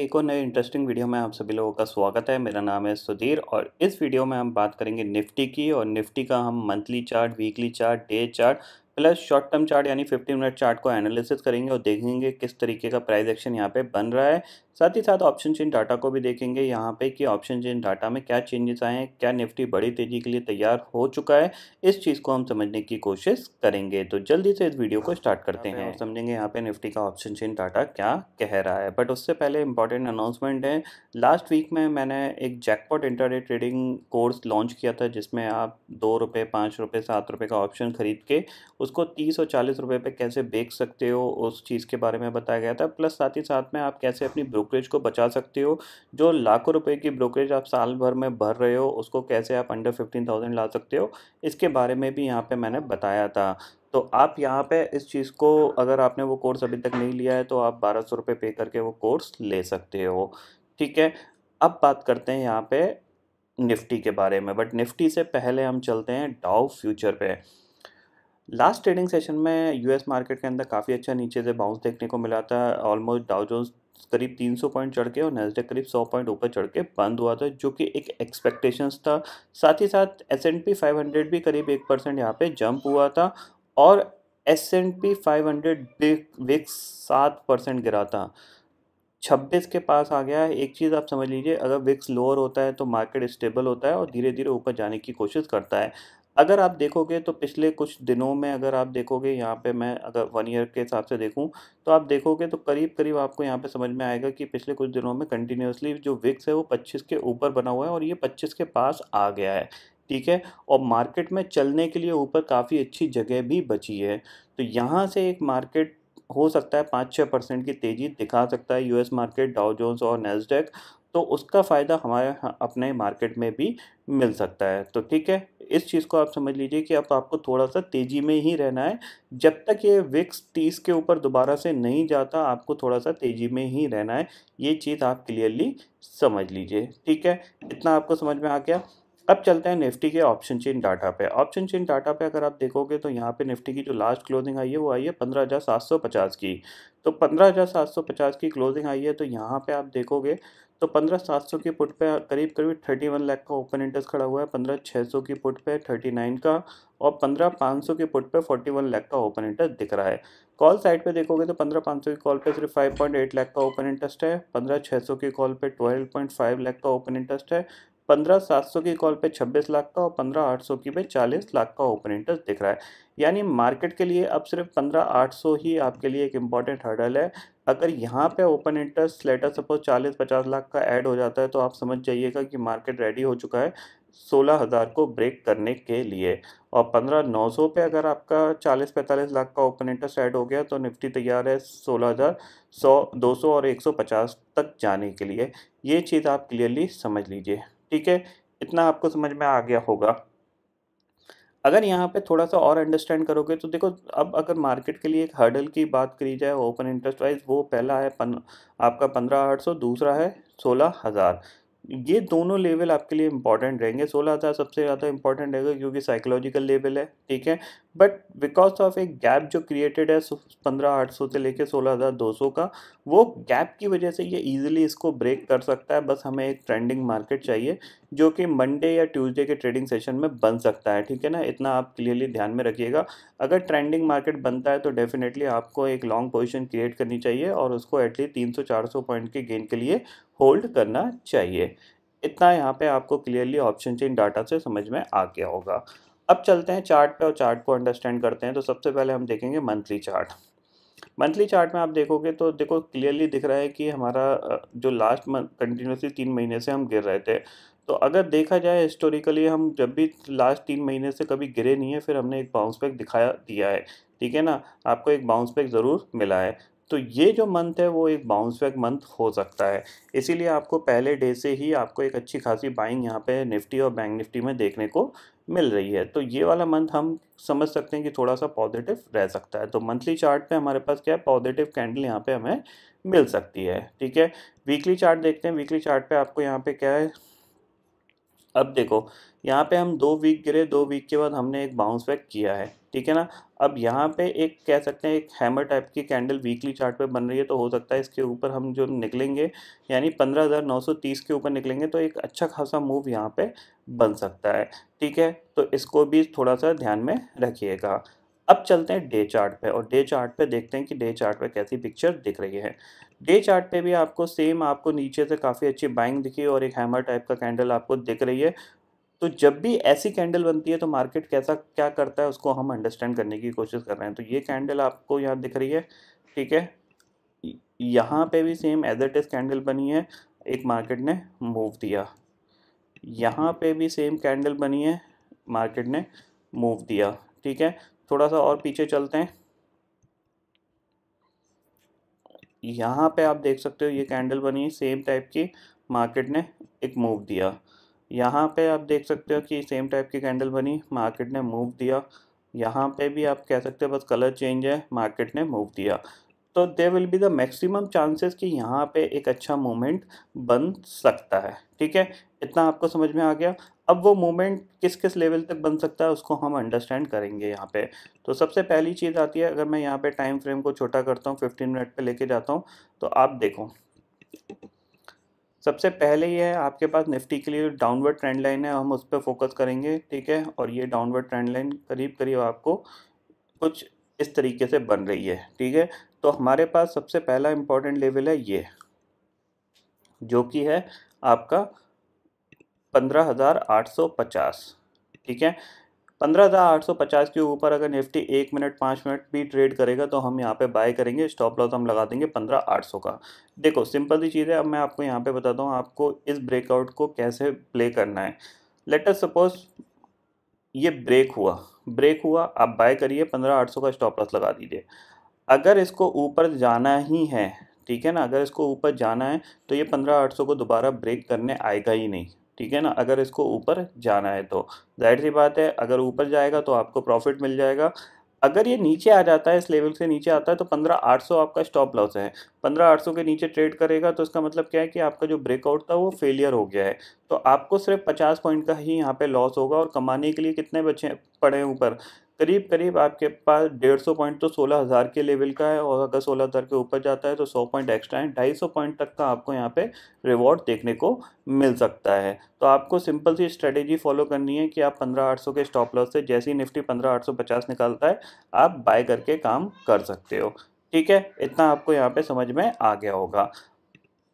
एक और नए इंटरेस्टिंग वीडियो में आप सभी लोगों का स्वागत है मेरा नाम है सुधीर और इस वीडियो में हम बात करेंगे निफ्टी की और निफ्टी का हम monthly chart weekly chart day chart plus short term chart यानी फिफ्टी मिनट चार्ट को एनालिसिस करेंगे और देखेंगे किस तरीके का प्राइस एक्शन यहाँ पे बन रहा है साथ ही साथ ऑप्शन चेन डाटा को भी देखेंगे यहाँ पे कि ऑप्शन चेन डाटा में क्या चेंजेस आए हैं क्या निफ्टी बड़ी तेज़ी के लिए तैयार हो चुका है इस चीज़ को हम समझने की कोशिश करेंगे तो जल्दी से इस वीडियो को स्टार्ट करते हैं और समझेंगे यहाँ पे निफ्टी का ऑप्शन चेन डाटा क्या कह रहा है बट उससे पहले इंपॉर्टेंट अनाउंसमेंट है लास्ट वीक में मैंने एक jackpot intraday trading course launch किया था जिसमें आप दो रुपये पाँच रुपये सात रुपये का ऑप्शन खरीद के उसको तीस और चालीस रुपये पे कैसे बेच सकते हो उस चीज़ के बारे में बताया गया था प्लस साथ ही साथ में आप कैसे अपनी ब्रोकरेज को बचा सकते हो जो लाखों रुपये की ब्रोकरेज आप साल भर में भर रहे हो उसको कैसे आप अंडर फिफ्टीन थाउजेंड ला सकते हो इसके बारे में भी यहाँ पर मैंने बताया था तो आप यहाँ पे इस चीज़ को अगर आपने वो कोर्स अभी तक नहीं लिया है तो आप बारह सौ रुपये पे करके वो कोर्स ले सकते हो ठीक है अब बात करते हैं यहाँ पे निफ्टी के बारे में बट निफ्टी से पहले हम चलते हैं डाउ फ्यूचर पे लास्ट ट्रेडिंग सेशन में यूएस मार्केट के अंदर काफ़ी अच्छा नीचे से बाउंस देखने को मिला था ऑलमोस्ट डाउ जोन्स करीब 300 पॉइंट चढ़ के और नेस्डेक करीब 100 पॉइंट ऊपर चढ़ के बंद हुआ था जो कि एक एक्सपेक्टेशंस था साथ ही साथ एस एंड पी फाइव भी करीब एक परसेंट यहाँ पे जंप हुआ था और S and P five hundred VIX सात परसेंट गिरा था छब्बीस के पास आ गया है एक चीज़ आप समझ लीजिए अगर विक्स लोअर होता है तो मार्केट स्टेबल होता है और धीरे धीरे ऊपर जाने की कोशिश करता है अगर आप देखोगे तो पिछले कुछ दिनों में अगर आप देखोगे यहाँ पे मैं अगर वन ईयर के हिसाब से देखूँ तो आप देखोगे तो करीब करीब आपको यहाँ पे समझ में आएगा कि पिछले कुछ दिनों में कंटिन्यूसली जो विक्स है वो 25 के ऊपर बना हुआ है और ये 25 के पास आ गया है ठीक है और मार्केट में चलने के लिए ऊपर काफ़ी अच्छी जगह भी बची है तो यहाँ से एक मार्केट हो सकता है पाँच छः परसेंट की तेज़ी दिखा सकता है यूएस मार्केट डाउ जोन्स और नेस्डेक तो उसका फ़ायदा हमारे अपने मार्केट में भी मिल सकता है तो ठीक है इस चीज़ को आप समझ लीजिए कि अब आपको थोड़ा सा तेज़ी में ही रहना है जब तक ये विक्स तीस के ऊपर दोबारा से नहीं जाता आपको थोड़ा सा तेज़ी में ही रहना है ये चीज़ आप क्लियरली समझ लीजिए ठीक है इतना आपको समझ में आ गया अब चलते हैं निफ्टी के ऑप्शन चेन डाटा पे ऑप्शन चेन डाटा पे अगर आप देखोगे तो यहाँ पे निफ्टी की जो लास्ट क्लोजिंग आई है वो आई है पंद्रह हज़ार सात सौ पचास की तो पंद्रह हज़ार सात सौ पचास की क्लोजिंग आई है तो यहाँ पे आप देखोगे तो पंद्रह सात सौ की पुट पे करीब करीब थर्टी वन लाख का ओपन इंटरेस्ट खड़ा हुआ है पंद्रह छः सौ की पुट पे थर्टी नाइन का और पंद्रह पाँच सौ की पुट पे फोर्टी वन लैख का ओपन इंटरेस्ट दिख रहा है कॉल साइड पे देखोगे तो पंद्रह पाँच सौ की कॉल पे सिर्फ फाइव पॉइंट एट लैख का ओपन इंटरेस्ट है पंद्रह छः सौ की कॉल पे ट्वेल्व पॉइंट फाइव लाख का ओपन इंटरेस्ट है पंद्रह सात सौ की कॉल पे छब्बीस लाख का और पंद्रह आठ सौ की पे चालीस लाख का ओपन इंटरेस्ट दिख रहा है यानी मार्केट के लिए अब सिर्फ पंद्रह आठ सौ ही आपके लिए एक इम्पॉर्टेंट हर्डल है अगर यहाँ पे ओपन इंटरेस्ट लेटर सपोज चालीस पचास लाख का ऐड हो जाता है तो आप समझ जाइएगा कि मार्केट रेडी हो चुका है सोलह हज़ार को ब्रेक करने के लिए और पंद्रह नौ सौ पे अगर आपका चालीस पैंतालीस लाख का ओपन इंटरेस्ट ऐड हो गया तो निफ्टी तैयार है सोलह हज़ार सौ दो सौ और एक सौ पचास तक जाने के लिए ये चीज़ आप क्लियरली समझ लीजिए ठीक है इतना आपको समझ में आ गया होगा अगर यहाँ पे थोड़ा सा और अंडरस्टैंड करोगे तो देखो अब अगर मार्केट के लिए एक हर्डल की बात करी जाए ओपन इंटरेस्ट वाइज वो पहला है पन, आपका पंद्रह आठ सौ दूसरा है सोलह हज़ार ये दोनों लेवल आपके लिए इंपॉर्टेंट रहेंगे सोलह हज़ार सबसे ज़्यादा इंपॉर्टेंट रहेगा क्योंकि साइकोलॉजिकल लेवल है ठीक है बट बिकॉज ऑफ एक गैप जो क्रिएटेड है पंद्रह आठ सौ से लेके सोलह हज़ार दो सौ का वो गैप की वजह से ये इजीली इसको ब्रेक कर सकता है बस हमें एक ट्रेंडिंग मार्केट चाहिए जो कि मंडे या ट्यूसडे के ट्रेडिंग सेशन में बन सकता है ठीक है ना इतना आप क्लियरली ध्यान में रखिएगा अगर ट्रेंडिंग मार्केट बनता है तो डेफिनेटली आपको एक लॉन्ग पोजिशन क्रिएट करनी चाहिए और उसको एटलीस्ट तीन सौ चार सौ पॉइंट के गेन के लिए होल्ड करना चाहिए इतना यहाँ पे आपको क्लियरली ऑप्शन चेन डाटा से समझ में आ गया होगा अब चलते हैं चार्ट पे और चार्ट को अंडरस्टैंड करते हैं तो सबसे पहले हम देखेंगे मंथली चार्ट मंथली चार्ट में आप देखोगे तो देखो क्लियरली दिख रहा है कि हमारा जो लास्ट मंथ कंटिन्यूसली तीन महीने से हम गिर रहे थे तो अगर देखा जाए हिस्टोरिकली हम जब भी लास्ट तीन महीने से कभी गिरे नहीं है फिर हमने एक बाउंस बैक दिखाया दिया है ठीक है ना आपको एक बाउंस बैक ज़रूर मिला है तो ये जो मंथ है वो एक बाउंस बैक मंथ हो सकता है इसीलिए आपको पहले डे से ही आपको एक अच्छी खासी बाइंग यहाँ पे निफ्टी और बैंक निफ्टी में देखने को मिल रही है तो ये वाला मंथ हम समझ सकते हैं कि थोड़ा सा पॉजिटिव रह सकता है तो मंथली चार्ट पे हमारे पास क्या है पॉजिटिव कैंडल यहाँ पे हमें मिल सकती है ठीक है वीकली चार्ट देखते हैं वीकली चार्ट पे आपको यहाँ पे क्या है अब देखो यहाँ पे हम दो वीक गिरे दो वीक के बाद हमने एक बाउंस बैक किया है ठीक है ना अब यहाँ पे एक कह सकते हैं एक हैमर टाइप की कैंडल वीकली चार्ट पे बन रही है तो हो सकता है इसके ऊपर हम जो निकलेंगे यानी 15,930 के ऊपर निकलेंगे तो एक अच्छा खासा मूव यहाँ पे बन सकता है ठीक है तो इसको भी थोड़ा सा ध्यान में रखिएगा अब चलते हैं डे चार्ट पे और डे चार्ट पे देखते हैं कि डे चार्ट पे कैसी पिक्चर दिख रही है डे चार्ट पे भी आपको सेम आपको नीचे से काफ़ी अच्छी बाइंग दिखी और एक हैमर टाइप का कैंडल आपको दिख रही है तो जब भी ऐसी कैंडल बनती है तो मार्केट कैसा क्या करता है उसको हम अंडरस्टैंड करने की कोशिश कर रहे हैं तो ये कैंडल आपको यहाँ दिख रही है ठीक है यहाँ पे भी same as it is candle बनी है एक मार्केट ने मूव दिया यहाँ पे भी सेम कैंडल बनी है मार्केट ने मूव दिया ठीक है थोड़ा सा और पीछे चलते हैं यहाँ पे आप देख सकते हो ये कैंडल बनी है सेम टाइप की मार्केट ने एक मूव दिया यहाँ पे आप देख सकते हो कि सेम टाइप की कैंडल बनी मार्केट ने मूव दिया यहाँ पे भी आप कह सकते हो बस कलर चेंज है मार्केट ने मूव दिया तो there will be the maximum chances कि यहाँ पे एक अच्छा मूवमेंट बन सकता है ठीक है इतना आपको समझ में आ गया अब वो मूवमेंट किस किस लेवल तक बन सकता है उसको हम अंडरस्टैंड करेंगे यहाँ पे तो सबसे पहली चीज़ आती है अगर मैं यहाँ पे टाइम फ्रेम को छोटा करता हूँ फिफ्टीन मिनट पे लेके जाता हूँ तो आप देखो सबसे पहले ये है आपके पास निफ्टी के लिए डाउनवर्ड ट्रेंड लाइन है हम उस पर फोकस करेंगे ठीक है और ये डाउनवर्ड ट्रेंड लाइन करीब करीब आपको कुछ इस तरीके से बन रही है ठीक है तो हमारे पास सबसे पहला इम्पॉर्टेंट लेवल है ये जो कि है आपका पंद्रह हज़ार आठ सौ पचास ठीक है पंद्रह के ऊपर अगर निफ्टी एक मिनट पाँच मिनट भी ट्रेड करेगा तो हम यहाँ पे बाय करेंगे स्टॉप लॉस हम लगा देंगे पंद्रह आठ सौ का देखो सिंपल सी चीज़ है अब मैं आपको यहाँ पे बताता हूँ आपको इस ब्रेकआउट को कैसे प्ले करना है लेटर सपोज ये ब्रेक हुआ ब्रेक हुआ आप बाय करिए पंद्रह आठ सौ का स्टॉप लॉस लगा दीजिए अगर इसको ऊपर जाना ही है ठीक है ना अगर इसको ऊपर जाना है तो ये पंद्रह आठ सौ को दोबारा ब्रेक करने आएगा ही नहीं ठीक है ना अगर इसको ऊपर जाना है तो जाहिर सी बात है अगर ऊपर जाएगा तो आपको प्रॉफिट मिल जाएगा अगर ये नीचे आ जाता है इस लेवल से नीचे आता है तो पंद्रह आठ सौ आपका स्टॉप लॉस है पंद्रह आठ सौ के नीचे ट्रेड करेगा तो इसका मतलब क्या है कि आपका जो ब्रेकआउट था वो फेलियर हो गया है तो आपको सिर्फ पचास पॉइंट का ही यहाँ पे लॉस होगा और कमाने के लिए कितने बचे पड़े ऊपर करीब करीब आपके पास डेढ़ सौ पॉइंट तो सोलह हज़ार के लेवल का है और अगर सोलह हज़ार के ऊपर जाता है तो सौ पॉइंट एक्स्ट्रा है ढाई सौ पॉइंट तक का आपको यहाँ पे रिवॉर्ड देखने को मिल सकता है तो आपको सिंपल सी स्ट्रेटेजी फॉलो करनी है कि आप पंद्रह आठ सौ के स्टॉप लॉस से जैसे ही निफ्टी पंद्रह आठ सौ पचास निकालता है आप बाय करके काम कर सकते हो ठीक है इतना आपको यहाँ पे समझ में आ गया होगा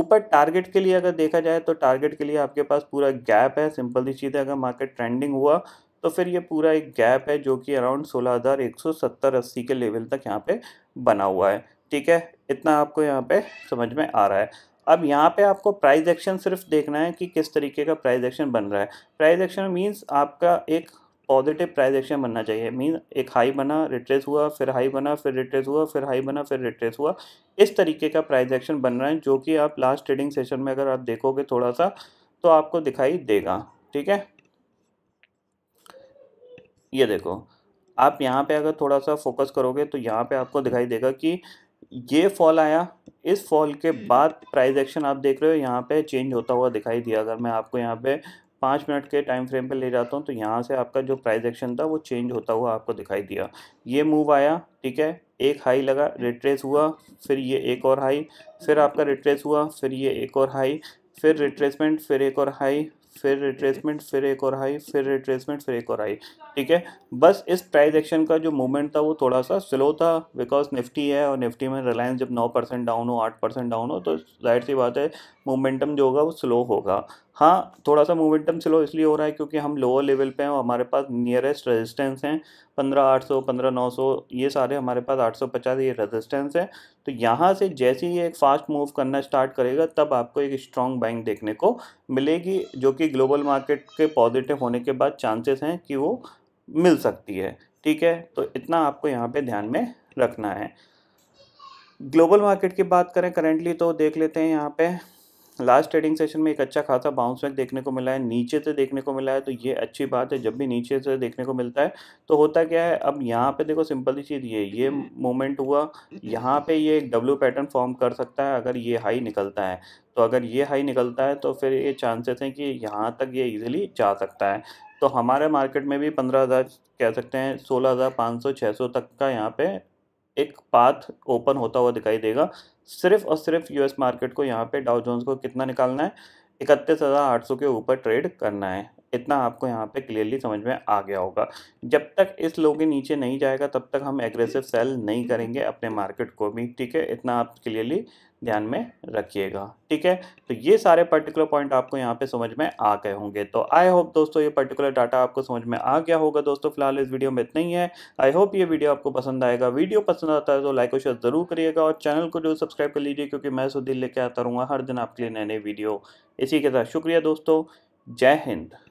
ऊपर टारगेट के लिए अगर देखा जाए तो टारगेट के लिए आपके पास पूरा गैप है सिंपल सी चीज़ है अगर मार्केट ट्रेंडिंग हुआ तो फिर ये पूरा एक गैप है जो कि अराउंड सोलह हज़ार एक सौ सत्तर अस्सी के लेवल तक यहाँ पे बना हुआ है ठीक है इतना आपको यहाँ पे समझ में आ रहा है अब यहाँ पे आपको प्राइस एक्शन सिर्फ देखना है कि किस तरीके का प्राइस एक्शन बन रहा है प्राइस एक्शन मीन्स आपका एक पॉजिटिव प्राइस एक्शन बनना चाहिए मीन एक हाई बना रिट्रेस हुआ फिर हाई बना फिर रिट्रेस हुआ फिर हाई बना फिर रिट्रेस हुआ इस तरीके का प्राइस एक्शन बन रहा है जो कि आप लास्ट ट्रेडिंग सेशन में अगर आप देखोगे थोड़ा सा तो आपको दिखाई देगा ठीक है ये देखो आप यहाँ पे अगर थोड़ा सा फोकस करोगे तो यहाँ पे आपको दिखाई देगा कि ये फॉल आया इस फॉल के हम्म। बाद प्राइस एक्शन आप देख रहे हो यहाँ पे चेंज होता हुआ दिखाई दिया अगर मैं आपको यहाँ पे पाँच मिनट के टाइम फ्रेम पे ले जाता हूँ तो यहाँ से आपका जो प्राइस एक्शन था वो चेंज होता हुआ आपको दिखाई दिया ये मूव आया ठीक है एक हाई लगा रिट्रेस हुआ फिर ये एक और हाई फिर आपका रिट्रेस हुआ फिर ये एक और हाई फिर रिट्रेसमेंट फिर एक और हाई फिर रिट्रेसमेंट फिर एक और हाई फिर रिट्रेसमेंट फिर एक और हाई ठीक है बस इस प्राइस एक्शन का जो मूवमेंट था वो थोड़ा सा स्लो था बिकॉज निफ्टी है और निफ्टी में रिलायंस जब नौ परसेंट डाउन हो आठ परसेंट डाउन हो तो जाहिर सी बात है मोमेंटम जो होगा वो स्लो होगा हाँ थोड़ा सा मोमेंटम स्लो इसलिए हो रहा है क्योंकि हम लोअर लेवल पे हैं और हमारे पास नियरेस्ट रेजिस्टेंस हैं पंद्रह आठ सौ पंद्रह नौ सौ ये सारे हमारे पास आठ सौ पचास ये रेजिस्टेंस हैं तो यहाँ से जैसे ही एक फास्ट मूव करना स्टार्ट करेगा तब आपको एक स्ट्रॉन्ग बैंक देखने को मिलेगी जो कि ग्लोबल मार्केट के पॉजिटिव होने के बाद चांसेस हैं कि वो मिल सकती है ठीक है तो इतना आपको यहाँ पर ध्यान में रखना है ग्लोबल मार्केट की बात करें करेंटली तो देख लेते हैं यहाँ पर लास्ट ट्रेडिंग सेशन में एक अच्छा खासा बाउंस बैक देखने को मिला है नीचे से देखने को मिला है तो ये अच्छी बात है जब भी नीचे से देखने को मिलता है तो होता क्या है अब यहाँ पे देखो सिंपल सी चीज़ ये ये मोमेंट हम्म। हुआ यहाँ पे ये एक डब्ल्यू पैटर्न फॉर्म कर सकता है अगर ये हाई निकलता है तो अगर ये हाई निकलता है तो फिर ये चांसेस हैं कि यहाँ तक ये ईजिली जा सकता है तो हमारे मार्केट में भी पंद्रह हज़ार कह सकते हैं सोलह हज़ार पाँच सौ छः सौ तक का यहाँ पे एक पाथ ओपन होता हुआ दिखाई देगा सिर्फ और सिर्फ यूएस मार्केट को यहाँ पे डाउ जोन्स को कितना निकालना है इकतीस हज़ार आठ सौ के ऊपर ट्रेड करना है इतना आपको यहाँ पे क्लियरली समझ में आ गया होगा जब तक इस लो के नीचे नहीं जाएगा तब तक हम एग्रेसिव सेल नहीं करेंगे अपने मार्केट को भी ठीक है इतना आप क्लियरली ध्यान में रखिएगा ठीक है तो ये सारे पर्टिकुलर पॉइंट आपको यहाँ पे समझ में आ गए होंगे तो आई होप दोस्तों ये पर्टिकुलर डाटा आपको समझ में आ गया होगा दोस्तों फिलहाल इस वीडियो में इतना ही है आई होप ये वीडियो आपको पसंद आएगा वीडियो पसंद आता है तो लाइक और शेयर ज़रूर करिएगा और चैनल को जो सब्सक्राइब कर लीजिए क्योंकि मैं सुधीर लेके आता रहूँगा हर दिन आपके लिए नए नए वीडियो इसी के साथ शुक्रिया दोस्तों जय हिंद